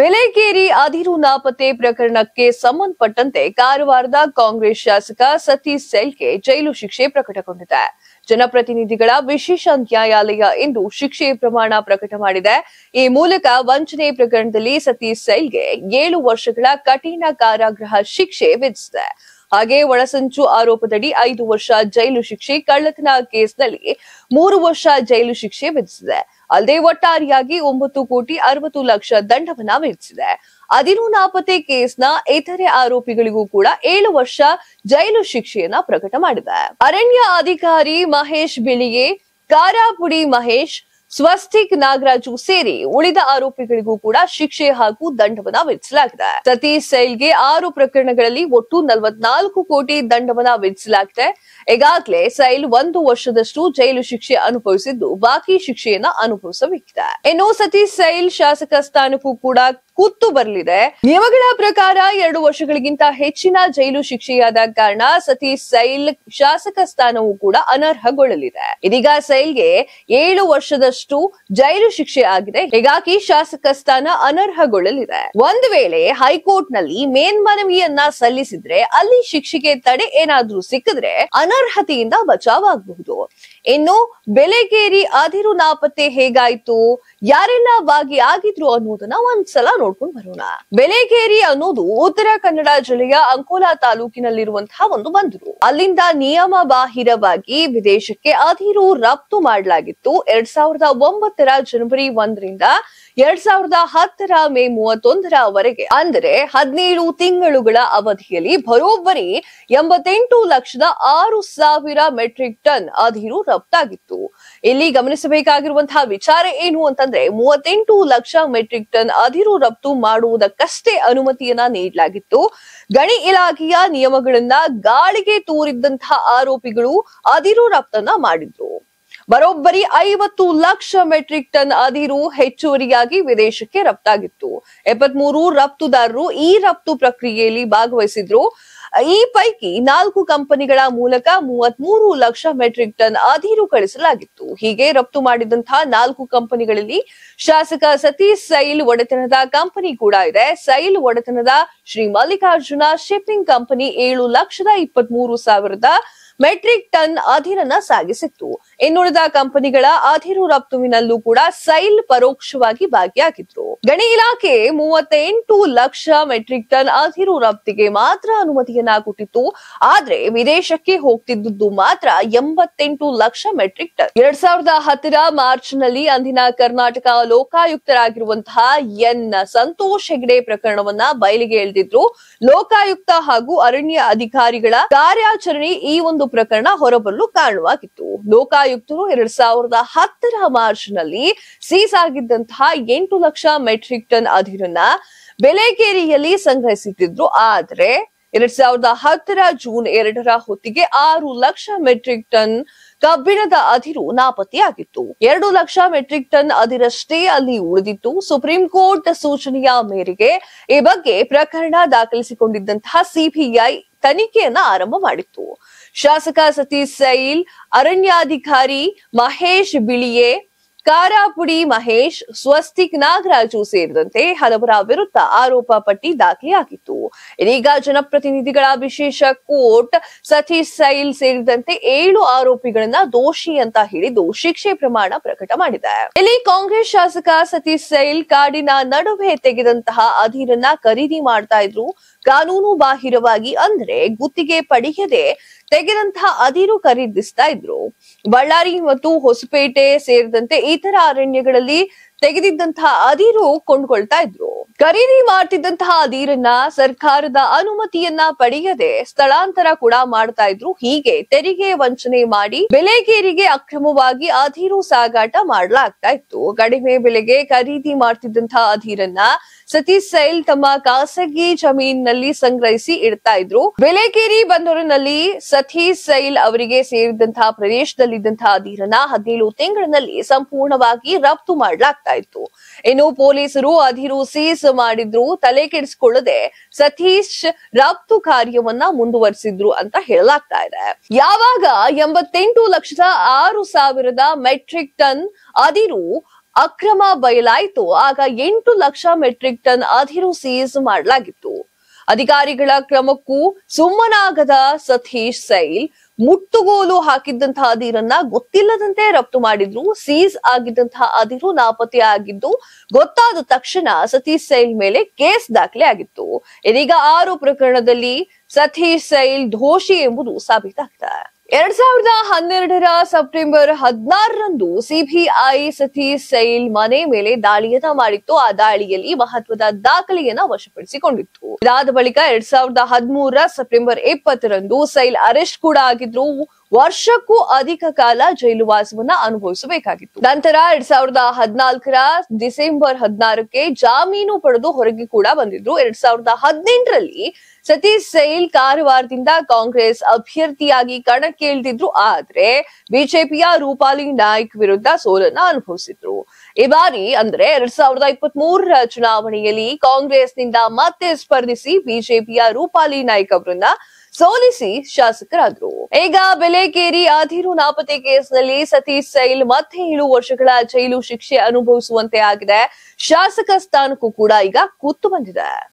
ಬೆಲೆಕೇರಿ ಅದಿರು ನಾಪತ್ತೆ ಪ್ರಕರಣಕ್ಕೆ ಸಂಬಂಧಪಟ್ಟಂತೆ ಕಾರವಾರದ ಕಾಂಗ್ರೆಸ್ ಶಾಸಕ ಸತೀಶ್ ಸೆಲ್ಕೆ ಜೈಲು ಶಿಕ್ಷೆ ಪ್ರಕಟಗೊಂಡಿದೆ ಜನಪ್ರತಿನಿಧಿಗಳ ವಿಶೇಷ ನ್ಯಾಯಾಲಯ ಇಂದು ಶಿಕ್ಷೆ ಪ್ರಮಾಣ ಪ್ರಕಟ ಮಾಡಿದೆ ಈ ಮೂಲಕ ವಂಚನೆ ಪ್ರಕರಣದಲ್ಲಿ ಸತೀಶ್ ಸೆಲ್ಗೆ ಏಳು ವರ್ಷಗಳ ಕಠಿಣ ಕಾರಾಗೃಹ ಶಿಕ್ಷೆ ವಿಧಿಸಿದೆ ಹಾಗೆ ಒಳಸಂಚು ಆರೋಪದಡಿ ಐದು ವರ್ಷ ಜೈಲು ಶಿಕ್ಷೆ ಕಳ್ಳತನ ಕೇಸ್ನಲ್ಲಿ ಮೂರು ವರ್ಷ ಜೈಲು ಶಿಕ್ಷೆ ವಿಧಿಸಿದೆ ಅಲ್ಲದೆ ಒಟ್ಟಾರೆಯಾಗಿ ಒಂಬತ್ತು ಕೋಟಿ ಅರವತ್ತು ಲಕ್ಷ ದಂಡವನ್ನ ವಿಧಿಸಿದೆ ಅದಿರು ನಾಪತ್ತೆ ಕೇಸ್ನ ಇತರೆ ಆರೋಪಿಗಳಿಗೂ ಕೂಡ ಏಳು ವರ್ಷ ಜೈಲು ಶಿಕ್ಷೆಯನ್ನ ಪ್ರಕಟ ಮಾಡಿದೆ ಅರಣ್ಯ ಅಧಿಕಾರಿ ಮಹೇಶ್ ಬಿಳಿಗೆ ಕಾರಾಪುಡಿ ಮಹೇಶ್ ಸ್ವಸ್ತಿಕ್ ನಾಗರಾಜು ಸೇರಿ ಉಳಿದ ಆರೋಪಿಗಳಿಗೂ ಕೂಡ ಶಿಕ್ಷೆ ಹಾಗೂ ದಂಡವನ್ನ ವಿಧಿಸಲಾಗಿದೆ ಸತೀಶ್ ಸೈಲ್ಗೆ ಆರು ಪ್ರಕರಣಗಳಲ್ಲಿ ಒಟ್ಟು ನಲವತ್ನಾಲ್ಕು ಕೋಟಿ ದಂಡವನ ವಿಧಿಸಲಾಗಿದೆ ಈಗಾಗಲೇ ಸೈಲ್ ಒಂದು ವರ್ಷದಷ್ಟು ಜೈಲು ಶಿಕ್ಷೆ ಅನುಭವಿಸಿದ್ದು ಬಾಕಿ ಶಿಕ್ಷೆಯನ್ನ ಅನುಭವಿಸಬೇಕಿದೆ ಇನ್ನು ಸತೀಶ್ ಸೈಲ್ ಶಾಸಕ ಸ್ಥಾನಕ್ಕೂ ಕೂಡ ಕುತ್ತು ಬರಲಿದೆ ನಿಯಮಗಳ ಪ್ರಕಾರ ಎರಡು ವರ್ಷಗಳಿಗಿಂತ ಹೆಚ್ಚಿನ ಜೈಲು ಶಿಕ್ಷೆಯಾದ ಕಾರಣ ಸತೀಶ್ ಸೈಲ್ ಶಾಸಕ ಸ್ಥಾನವೂ ಕೂಡ ಅನರ್ಹಗೊಳ್ಳಲಿದೆ ಇದೀಗ ಸೈಲ್ಗೆ ಏಳು ವರ್ಷದಷ್ಟು ವರ್ಷದಷ್ಟು ಜೈಲು ಶಿಕ್ಷೆ ಆಗಿದೆ ಹೀಗಾಗಿ ಶಾಸಕ ಸ್ಥಾನ ಅನರ್ಹಗೊಳ್ಳಲಿದೆ ಒಂದು ವೇಳೆ ಹೈಕೋರ್ಟ್ ನಲ್ಲಿ ಮೇಲ್ಮನವಿಯನ್ನ ಸಲ್ಲಿಸಿದ್ರೆ ಅಲ್ಲಿ ಶಿಕ್ಷೆಗೆ ತಡೆ ಏನಾದ್ರೂ ಸಿಕ್ಕಿದ್ರೆ ಅನರ್ಹತೆಯಿಂದ ಬಚಾವ್ ಆಗಬಹುದು ಇನ್ನು ಬೆಲೆಗೇರಿ ಅದಿರು ನಾಪತ್ತೆ ಹೇಗಾಯ್ತು ಯಾರೆಲ್ಲ ಭಾಗಿಯಾಗಿದ್ರು ಅನ್ನೋದನ್ನ ಒಂದ್ಸಲ ನೋಡ್ಕೊಂಡು ಬರೋಣ ಬೆಲೆಗೇರಿ ಅನ್ನೋದು ಉತ್ತರ ಕನ್ನಡ ಜಿಲ್ಲೆಯ ಅಂಕೋಲಾ ತಾಲೂಕಿನಲ್ಲಿರುವಂತಹ ಒಂದು ಬಂದರು ಅಲ್ಲಿಂದ ನಿಯಮ ಬಾಹಿರವಾಗಿ ವಿದೇಶಕ್ಕೆ ಅದಿರು ರಫ್ತು ಮಾಡಲಾಗಿತ್ತು ಎರಡ್ ಸಾವಿರದ ಒಂಬತ್ತರ ಜನವರಿ ಒಂದರಿಂದ ಎರಡ್ ಸಾವಿರದ ಹತ್ತರ ಮೇ ಮೂವತ್ತೊಂದರವರೆಗೆ ಅಂದರೆ ಹದಿನೇಳು ತಿಂಗಳುಗಳ ಅವಧಿಯಲ್ಲಿ ಬರೋಬ್ಬರಿ ಎಂಬತ್ತೆಂಟು ಲಕ್ಷದ ಆರು ಸಾವಿರ ಮೆಟ್ರಿಕ್ ಟನ್ ಅದಿರು ರಫ್ತಾಗಿತ್ತು ಇಲ್ಲಿ ಗಮನಿಸಬೇಕಾಗಿರುವಂತಹ ವಿಚಾರ ಏನು ಅಂತಂದ್ರೆ ಮೂವತ್ತೆಂಟು ಲಕ್ಷ ಮೆಟ್ರಿಕ್ ಟನ್ ಅದಿರು ರಫ್ತು ಮಾಡುವುದಕ್ಕಷ್ಟೇ ಅನುಮತಿಯನ್ನ ನೀಡಲಾಗಿತ್ತು ಗಣಿ ಇಲಾಖೆಯ ನಿಯಮಗಳನ್ನ ಗಾಳಿಗೆ ತೂರಿದ್ದಂತಹ ಆರೋಪಿಗಳು ಅದಿರು ರಫ್ತನ್ನ ಮಾಡಿದ್ರು ಬರೋಬ್ಬರಿ ಐವತ್ತು ಲಕ್ಷ ಮೆಟ್ರಿಕ್ ಟನ್ ಅದಿರು ಹೆಚ್ಚುವರಿಯಾಗಿ ವಿದೇಶಕ್ಕೆ ರಫ್ತಾಗಿತ್ತು ಎಪ್ಪತ್ಮೂರು ರಫ್ತುದಾರರು ಈ ರಫ್ತು ಪ್ರಕ್ರಿಯೆಯಲ್ಲಿ ಭಾಗವಹಿಸಿದ್ರು ಈ ಪೈಕಿ ನಾಲ್ಕು ಕಂಪನಿಗಳ ಮೂಲಕ ಮೂವತ್ಮೂರು ಲಕ್ಷ ಮೆಟ್ರಿಕ್ ಟನ್ ಅದಿರು ಕಳಿಸಲಾಗಿತ್ತು ಹೀಗೆ ರಫ್ತು ಮಾಡಿದಂತಹ ನಾಲ್ಕು ಕಂಪನಿಗಳಲ್ಲಿ ಶಾಸಕ ಸತೀಶ್ ಸೈಲ್ ಒಡೆತನದ ಕಂಪನಿ ಕೂಡ ಇದೆ ಸೈಲ್ ಒಡೆತನದ ಶ್ರೀ ಮಲ್ಲಿಕಾರ್ಜುನ ಶಿಪ್ಪಿಂಗ್ ಕಂಪನಿ ಏಳು ಲಕ್ಷದ ಇಪ್ಪತ್ಮೂರು ಸಾವಿರದ ಮೆಟ್ರಿಕ್ ಟನ್ ಅಧಿರನ್ನ ಸಾಗಿಸಿತ್ತು ಇನ್ನುಳಿದ ಕಂಪನಿಗಳ ಅಧಿರು ರಫ್ತುವಿನಲ್ಲೂ ಕೂಡ ಸೈಲ್ ಪರೋಕ್ಷವಾಗಿ ಭಾಗಿಯಾಗಿದ್ರು ಗಣಿ ಇಲಾಖೆ ಮೂವತ್ತೆಂಟು ಲಕ್ಷ ಮೆಟ್ರಿಕ್ ಟನ್ ಅಧಿರು ರಫ್ತಿಗೆ ಮಾತ್ರ ಅನುಮತಿಯನ್ನ ಕೊಟ್ಟಿತ್ತು ಆದ್ರೆ ವಿದೇಶಕ್ಕೆ ಹೋಗ್ತಿದ್ದುದು ಮಾತ್ರ ಎಂಬತ್ತೆಂಟು ಲಕ್ಷ ಮೆಟ್ರಿಕ್ ಟನ್ ಎರಡ್ ಸಾವಿರದ ಹತ್ತಿರ ಮಾರ್ಚ್ ನಲ್ಲಿ ಅಂದಿನ ಕರ್ನಾಟಕ ಲೋಕಾಯುಕ್ತರಾಗಿರುವಂತಹ ಎನ್ ಸಂತೋಷ್ ಹೆಗ್ಡೆ ಪ್ರಕರಣವನ್ನ ಬಯಲಿಗೆ ಎಳೆದಿದ್ರು ಲೋಕಾಯುಕ್ತ ಹಾಗೂ ಅರಣ್ಯ ಅಧಿಕಾರಿಗಳ ಕಾರ್ಯಾಚರಣೆ ಈ ಒಂದು ಒಂದು ಪ್ರಕರಣ ಹೊರಬರಲು ಕಾರಣವಾಗಿತ್ತು ಲೋಕಾಯುಕ್ತರು ಎರಡ್ ಸಾವಿರದ ಹತ್ತರ ಮಾರ್ಚ್ ನಲ್ಲಿ ಸೀಸ್ ಆಗಿದ್ದಂತಹ ಎಂಟು ಲಕ್ಷ ಮೆಟ್ರಿಕ್ ಟನ್ ಅದಿರನ್ನ ಬೆಲೆಗೇರಿಯಲ್ಲಿ ಸಂಗ್ರಹಿಸುತ್ತಿದ್ರು ಆದ್ರೆ ಎರಡ್ ಸಾವಿರದ ಹತ್ತರ ಜೂನ್ ಎರಡರ ಹೊತ್ತಿಗೆ ಆರು ಲಕ್ಷ ಮೆಟ್ರಿಕ್ ಟನ್ ಕಬ್ಬಿಣದ ಅದಿರು ನಾಪತ್ತೆಯಾಗಿತ್ತು ಎರಡು ಲಕ್ಷ ಮೆಟ್ರಿಕ್ ಟನ್ ಅದಿರಷ್ಟೇ ಅಲ್ಲಿ ಉಳಿದಿತ್ತು ಸುಪ್ರೀಂ ಕೋರ್ಟ್ ಸೂಚನೆಯ ಮೇರೆಗೆ ಈ ಬಗ್ಗೆ ಪ್ರಕರಣ ದಾಖಲಿಸಿಕೊಂಡಿದ್ದಂತಹ ಸಿಬಿಐ ತನಿಖೆಯನ್ನ ಆರಂಭ ಮಾಡಿತ್ತು ಶಾಸಕ ಸತೀಶ್ ಸೈಲ್ ಅರಣ್ಯಾಧಿಕಾರಿ ಮಹೇಶ್ ಬಿಳಿಯೆ ಕಾರಾಪುಡಿ ಮಹೇಶ್ ಸ್ವಸ್ತಿಕ್ ನಾಗರಾಜು ಸೇರಿದಂತೆ ಹಲವರ ವಿರುದ್ಧ ಆರೋಪ ಪಟ್ಟಿ ದಾಖಲಾಗಿತ್ತು ಇದೀಗ ಜನಪ್ರತಿನಿಧಿಗಳ ವಿಶೇಷ ಕೋರ್ಟ್ ಸತೀಶ್ ಸೈಲ್ ಸೇರಿದಂತೆ ಏಳು ಆರೋಪಿಗಳನ್ನ ದೋಷಿ ಅಂತ ಹೇಳಿದ್ದು ಶಿಕ್ಷೆ ಪ್ರಮಾಣ ಪ್ರಕಟ ಮಾಡಿದೆ ಇಲ್ಲಿ ಕಾಂಗ್ರೆಸ್ ಶಾಸಕ ಸತೀಶ್ ಸೈಲ್ ಕಾಡಿನ ನಡುವೆ ತೆಗೆದಂತಹ ಅಧೀರನ್ನ ಖರೀದಿ ಮಾಡ್ತಾ ಇದ್ರು ಕಾನೂನು ಬಾಹಿರವಾಗಿ ಅಂದ್ರೆ ಗುತ್ತಿಗೆ ಪಡೆಯದೆ ತೆಗೆದಂತಹ ಅದಿರು ಖರೀದಿಸ್ತಾ ಇದ್ರು ಬಳ್ಳಾರಿ ಮತ್ತು ಹೊಸಪೇಟೆ ಸೇರಿದಂತೆ ಇತರ ಅರಣ್ಯಗಳಲ್ಲಿ ತೆಗೆದಿದ್ದಂತಹ ಅದಿರು ಕೊಂಡ್ಕೊಳ್ತಾ ಇದ್ರು ಖರೀದಿ ಮಾಡ್ತಿದ್ದಂತಹ ನೀರನ್ನ ಸರ್ಕಾರದ ಅನುಮತಿಯನ್ನ ಪಡೆಯದೆ ಸ್ಥಳಾಂತರ ಕೂಡ ಮಾಡ್ತಾ ಇದ್ರು ಹೀಗೆ ತೆರಿಗೆ ವಂಚನೆ ಮಾಡಿ ಬೆಲೆಗೇರಿಗೆ ಅಕ್ರಮವಾಗಿ ಅಧೀರು ಸಾಗಾಟ ಮಾಡಲಾಗ್ತಾ ಇತ್ತು ಕಡಿಮೆ ಬೆಲೆಗೆ ಖರೀದಿ ಮಾಡ್ತಿದ್ದಂತಹ ಅಧೀರನ್ನ ಸತೀಶ್ ಸೈಲ್ ತಮ್ಮ ಖಾಸಗಿ ಜಮೀನಿನಲ್ಲಿ ಸಂಗ್ರಹಿಸಿ ಇಡ್ತಾ ಇದ್ರು ಬೆಲೆಗೇರಿ ಬಂದೂರಿನಲ್ಲಿ ಸತೀಶ್ ಸೈಲ್ ಅವರಿಗೆ ಸೇರಿದಂತಹ ಪ್ರದೇಶದಲ್ಲಿದ್ದಂತಹ ಅಧೀರನ್ನ ಹದಿನೇಳು ತಿಂಗಳಿನಲ್ಲಿ ಸಂಪೂರ್ಣವಾಗಿ ರಫ್ತು ಮಾಡಲಾಗ್ತಾ ಇತ್ತು ಇನ್ನು ಪೊಲೀಸರು ಅಧೀರು ಸೀಸ್ ಮಾಡಿದ್ರು ತಲೆ ಕೆಡಿಸಿಕೊಳ್ಳದೆ ಸತೀಶ್ ರಫ್ತು ಕಾರ್ಯವನ್ನ ಮುಂದುವರಿಸಿದ್ರು ಅಂತ ಹೇಳಲಾಗ್ತಾ ಇದೆ ಯಾವಾಗ ಎಂಬತ್ತೆಂಟು ಲಕ್ಷದ ಆರು ಸಾವಿರದ ಮೆಟ್ರಿಕ್ ಟನ್ ಅದಿರು ಅಕ್ರಮ ಬಯಲಾಯಿತು ಆಗ ಎಂಟು ಲಕ್ಷ ಮೆಟ್ರಿಕ್ ಟನ್ ಅದಿರು ಸೀಸ್ ಮಾಡಲಾಗಿತ್ತು ಅಧಿಕಾರಿಗಳ ಕ್ರಮಕ್ಕೂ ಸುಮ್ಮನಾಗದ ಸತೀಶ್ ಸೈಲ್ ಮುಟ್ಟುಗೋಲು ಹಾಕಿದ್ದಂತಹ ಅದಿರನ್ನ ಗೊತ್ತಿಲ್ಲದಂತೆ ರಫ್ತು ಮಾಡಿದ್ರು ಸೀಸ್ ಆಗಿದ್ದಂತಹ ಅದಿರು ನಾಪತ್ತೆ ಆಗಿದ್ದು ಗೊತ್ತಾದ ತಕ್ಷಣ ಸತೀಶ್ ಸೈಲ್ ಮೇಲೆ ಕೇಸ್ ದಾಖಲೆ ಆಗಿತ್ತು ಇದೀಗ ಆರು ಪ್ರಕರಣದಲ್ಲಿ ಸತೀಶ್ ಸೈಲ್ ದೋಷಿ ಎಂಬುದು ಸಾಬೀತಾಗಿದೆ ಎರಡ್ ಸಾವಿರದ ಹನ್ನೆರಡರ ಸೆಪ್ಟೆಂಬರ್ ಹದಿನಾರರಂದು ಸಿಬಿಐ ಸತೀಶ್ ಸೈಲ್ ಮನೆ ಮೇಲೆ ದಾಳಿಯನ್ನ ಮಾಡಿತ್ತು ಆ ದಾಳಿಯಲ್ಲಿ ಮಹತ್ವದ ದಾಖಲೆಯನ್ನ ವಶಪಡಿಸಿಕೊಂಡಿತ್ತು ಇದಾದ ಬಳಿಕ ಎರಡ್ ಸಾವಿರದ ಹದಿಮೂರ ಸೆಪ್ಟೆಂಬರ್ ಇಪ್ಪತ್ತರಂದು ಸೈಲ್ ಅರೆಸ್ಟ್ ಕೂಡ ಆಗಿದ್ರು ವರ್ಷಕ್ಕೂ ಅಧಿಕ ಕಾಲ ವಾಸವನ್ನ ಅನುಭವಿಸಬೇಕಾಗಿತ್ತು ನಂತರ ಎರಡ್ ಸಾವಿರದ ಹದಿನಾಲ್ಕರ ಡಿಸೆಂಬರ್ ಹದಿನಾರಕ್ಕೆ ಜಾಮೀನು ಪಡೆದು ಹೊರಗೆ ಕೂಡ ಬಂದಿದ್ರು ಎರಡ್ ಸಾವಿರದ ಹದಿನೆಂಟರಲ್ಲಿ ಸತೀಶ್ ಸೈಲ್ ಕಾರವಾರದಿಂದ ಕಾಂಗ್ರೆಸ್ ಅಭ್ಯರ್ಥಿಯಾಗಿ ಕಣಕ್ಕೆ ಇಳಿದಿದ್ರು ಆದ್ರೆ ಬಿಜೆಪಿಯ ರೂಪಾಲಿ ನಾಯ್ಕ್ ವಿರುದ್ಧ ಸೋಲನ್ನ ಅನುಭವಿಸಿದ್ರು ಈ ಬಾರಿ ಅಂದ್ರೆ ಎರಡ್ ಸಾವಿರದ ಇಪ್ಪತ್ತ್ ಮೂರರ ಚುನಾವಣೆಯಲ್ಲಿ ಕಾಂಗ್ರೆಸ್ನಿಂದ ಮತ್ತೆ ಸ್ಪರ್ಧಿಸಿ ಬಿಜೆಪಿಯ ರೂಪಾಲಿ ನಾಯ್ಕ್ ಅವರನ್ನ ಸೋಲಿಸಿ ಶಾಸಕರಾದ್ರು ಈಗ ಬೆಲೆಕೇರಿ ಆದಿರು ನಾಪತ್ತೆ ಕೇಸ್ನಲ್ಲಿ ಸತೀಶ್ ಸೈಲ್ ಮತ್ತೆ ಏಳು ವರ್ಷಗಳ ಜೈಲು ಶಿಕ್ಷೆ ಅನುಭವಿಸುವಂತೆ ಆಗಿದೆ ಶಾಸಕ ಸ್ಥಾನಕ್ಕೂ ಕೂಡ ಈಗ ಕೂತು ಬಂದಿದೆ